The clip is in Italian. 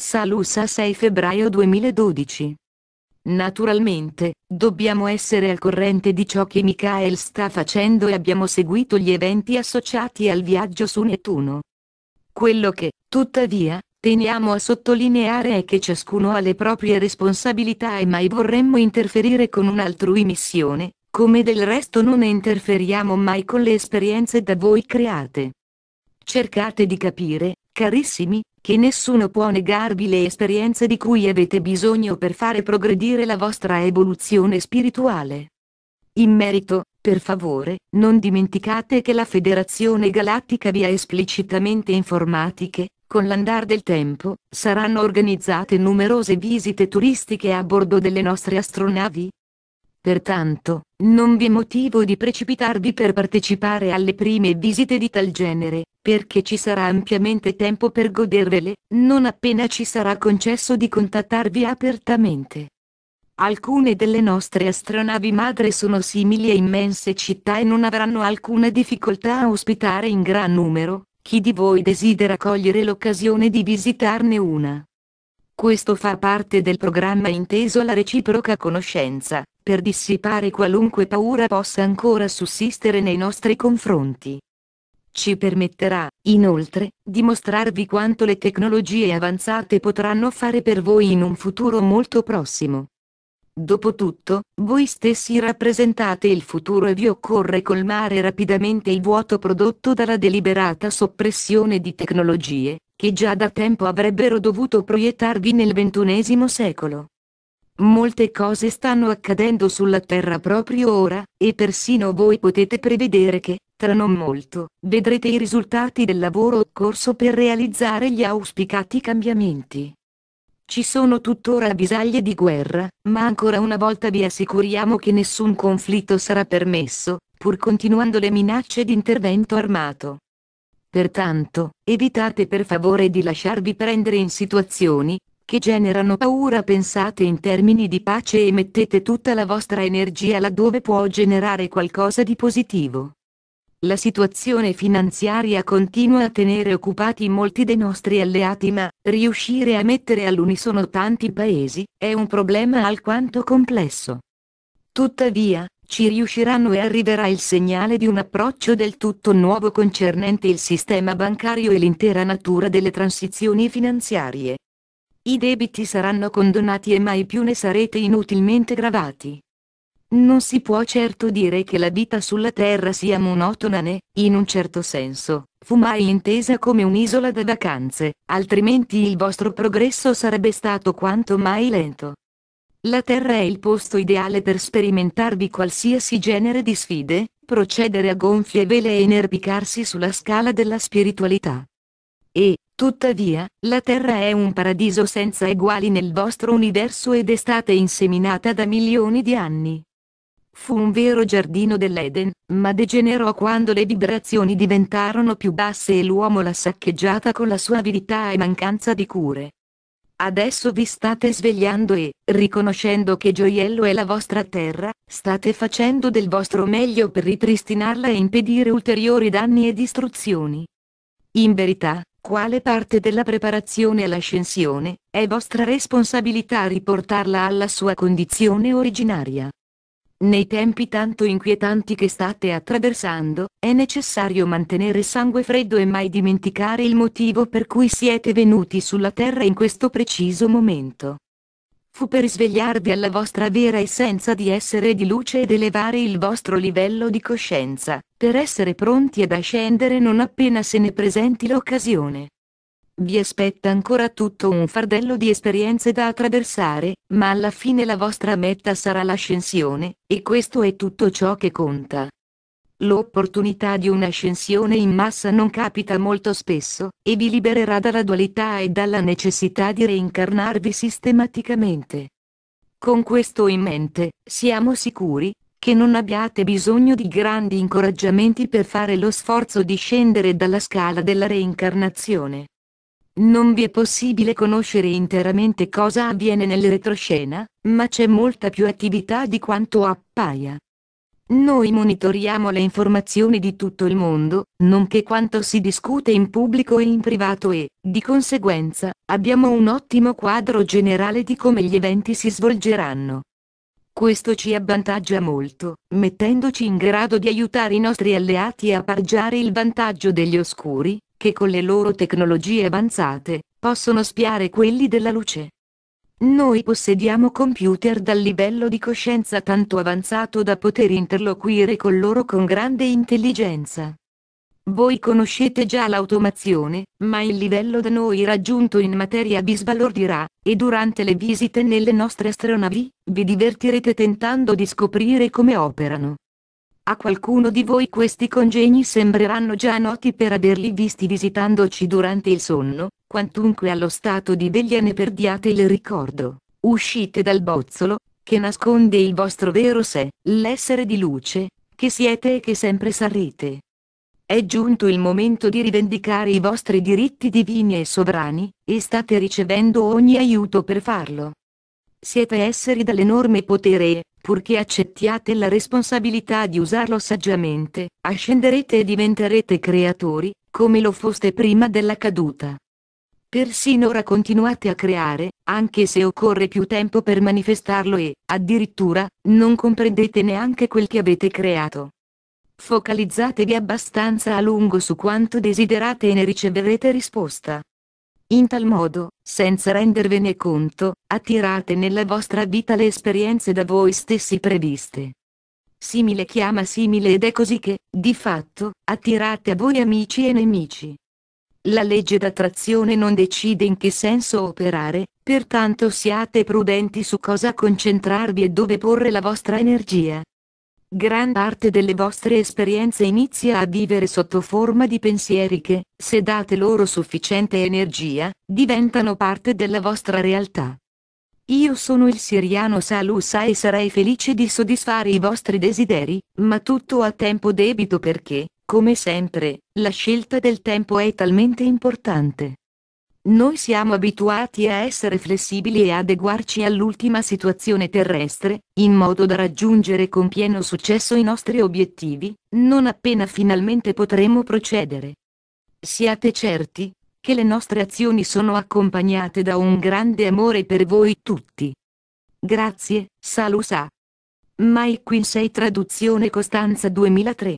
Salusa 6 febbraio 2012. Naturalmente, dobbiamo essere al corrente di ciò che Michael sta facendo e abbiamo seguito gli eventi associati al viaggio su Nettuno. Quello che, tuttavia, teniamo a sottolineare è che ciascuno ha le proprie responsabilità e mai vorremmo interferire con un'altrui missione, come del resto non interferiamo mai con le esperienze da voi create. Cercate di capire, carissimi, che nessuno può negarvi le esperienze di cui avete bisogno per fare progredire la vostra evoluzione spirituale. In merito, per favore, non dimenticate che la Federazione Galattica vi ha esplicitamente informati che, con l'andar del tempo, saranno organizzate numerose visite turistiche a bordo delle nostre astronavi, Pertanto, non vi è motivo di precipitarvi per partecipare alle prime visite di tal genere, perché ci sarà ampiamente tempo per godervele, non appena ci sarà concesso di contattarvi apertamente. Alcune delle nostre astronavi madre sono simili a immense città e non avranno alcuna difficoltà a ospitare in gran numero, chi di voi desidera cogliere l'occasione di visitarne una. Questo fa parte del programma inteso alla reciproca conoscenza, per dissipare qualunque paura possa ancora sussistere nei nostri confronti. Ci permetterà, inoltre, di mostrarvi quanto le tecnologie avanzate potranno fare per voi in un futuro molto prossimo. Dopotutto, voi stessi rappresentate il futuro e vi occorre colmare rapidamente il vuoto prodotto dalla deliberata soppressione di tecnologie, che già da tempo avrebbero dovuto proiettarvi nel ventunesimo secolo. Molte cose stanno accadendo sulla Terra proprio ora, e persino voi potete prevedere che, tra non molto, vedrete i risultati del lavoro occorso per realizzare gli auspicati cambiamenti. Ci sono tuttora avvisaglie di guerra, ma ancora una volta vi assicuriamo che nessun conflitto sarà permesso, pur continuando le minacce di intervento armato. Pertanto, evitate per favore di lasciarvi prendere in situazioni che generano paura pensate in termini di pace e mettete tutta la vostra energia laddove può generare qualcosa di positivo. La situazione finanziaria continua a tenere occupati molti dei nostri alleati ma, riuscire a mettere all'unisono tanti paesi, è un problema alquanto complesso. Tuttavia, ci riusciranno e arriverà il segnale di un approccio del tutto nuovo concernente il sistema bancario e l'intera natura delle transizioni finanziarie. I debiti saranno condonati e mai più ne sarete inutilmente gravati. Non si può certo dire che la vita sulla Terra sia monotona né, in un certo senso, fu mai intesa come un'isola da vacanze, altrimenti il vostro progresso sarebbe stato quanto mai lento. La Terra è il posto ideale per sperimentarvi qualsiasi genere di sfide, procedere a gonfie vele e inerpicarsi sulla scala della spiritualità. E, tuttavia, la Terra è un paradiso senza eguali nel vostro universo ed è stata inseminata da milioni di anni. Fu un vero giardino dell'Eden, ma degenerò quando le vibrazioni diventarono più basse e l'uomo l'ha saccheggiata con la sua avidità e mancanza di cure. Adesso vi state svegliando e, riconoscendo che gioiello è la vostra terra, state facendo del vostro meglio per ripristinarla e impedire ulteriori danni e distruzioni. In verità, quale parte della preparazione all'ascensione, è vostra responsabilità riportarla alla sua condizione originaria. Nei tempi tanto inquietanti che state attraversando, è necessario mantenere sangue freddo e mai dimenticare il motivo per cui siete venuti sulla Terra in questo preciso momento. Fu per svegliarvi alla vostra vera essenza di essere di luce ed elevare il vostro livello di coscienza, per essere pronti ad ascendere non appena se ne presenti l'occasione. Vi aspetta ancora tutto un fardello di esperienze da attraversare, ma alla fine la vostra meta sarà l'ascensione, e questo è tutto ciò che conta. L'opportunità di un'ascensione in massa non capita molto spesso, e vi libererà dalla dualità e dalla necessità di reincarnarvi sistematicamente. Con questo in mente, siamo sicuri, che non abbiate bisogno di grandi incoraggiamenti per fare lo sforzo di scendere dalla scala della reincarnazione. Non vi è possibile conoscere interamente cosa avviene nel retroscena, ma c'è molta più attività di quanto appaia. Noi monitoriamo le informazioni di tutto il mondo, nonché quanto si discute in pubblico e in privato e, di conseguenza, abbiamo un ottimo quadro generale di come gli eventi si svolgeranno. Questo ci avvantaggia molto, mettendoci in grado di aiutare i nostri alleati a pargiare il vantaggio degli oscuri, che con le loro tecnologie avanzate, possono spiare quelli della luce. Noi possediamo computer dal livello di coscienza tanto avanzato da poter interloquire con loro con grande intelligenza. Voi conoscete già l'automazione, ma il livello da noi raggiunto in materia vi sbalordirà, e durante le visite nelle nostre astronavi, vi divertirete tentando di scoprire come operano. A qualcuno di voi questi congegni sembreranno già noti per averli visti visitandoci durante il sonno, quantunque allo stato di veglia ne perdiate il ricordo. Uscite dal bozzolo, che nasconde il vostro vero sé, l'essere di luce, che siete e che sempre sarete. È giunto il momento di rivendicare i vostri diritti divini e sovrani, e state ricevendo ogni aiuto per farlo. Siete esseri dall'enorme potere, e, purché accettiate la responsabilità di usarlo saggiamente, ascenderete e diventerete creatori, come lo foste prima della caduta. Persino ora continuate a creare, anche se occorre più tempo per manifestarlo e, addirittura, non comprendete neanche quel che avete creato. Focalizzatevi abbastanza a lungo su quanto desiderate e ne riceverete risposta. In tal modo, senza rendervene conto, attirate nella vostra vita le esperienze da voi stessi previste. Simile chiama simile ed è così che, di fatto, attirate a voi amici e nemici. La legge d'attrazione non decide in che senso operare, pertanto siate prudenti su cosa concentrarvi e dove porre la vostra energia gran parte delle vostre esperienze inizia a vivere sotto forma di pensieri che, se date loro sufficiente energia, diventano parte della vostra realtà. Io sono il siriano Salusa e sarei felice di soddisfare i vostri desideri, ma tutto a tempo debito perché, come sempre, la scelta del tempo è talmente importante. Noi siamo abituati a essere flessibili e adeguarci all'ultima situazione terrestre, in modo da raggiungere con pieno successo i nostri obiettivi, non appena finalmente potremo procedere. Siate certi, che le nostre azioni sono accompagnate da un grande amore per voi tutti. Grazie, Salusa. Mike Quinsey Traduzione Costanza 2003